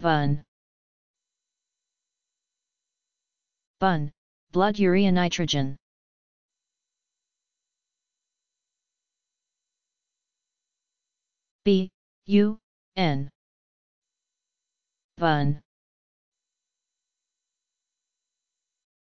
Bun. Bun, blood urea nitrogen. B, U, N. Bun.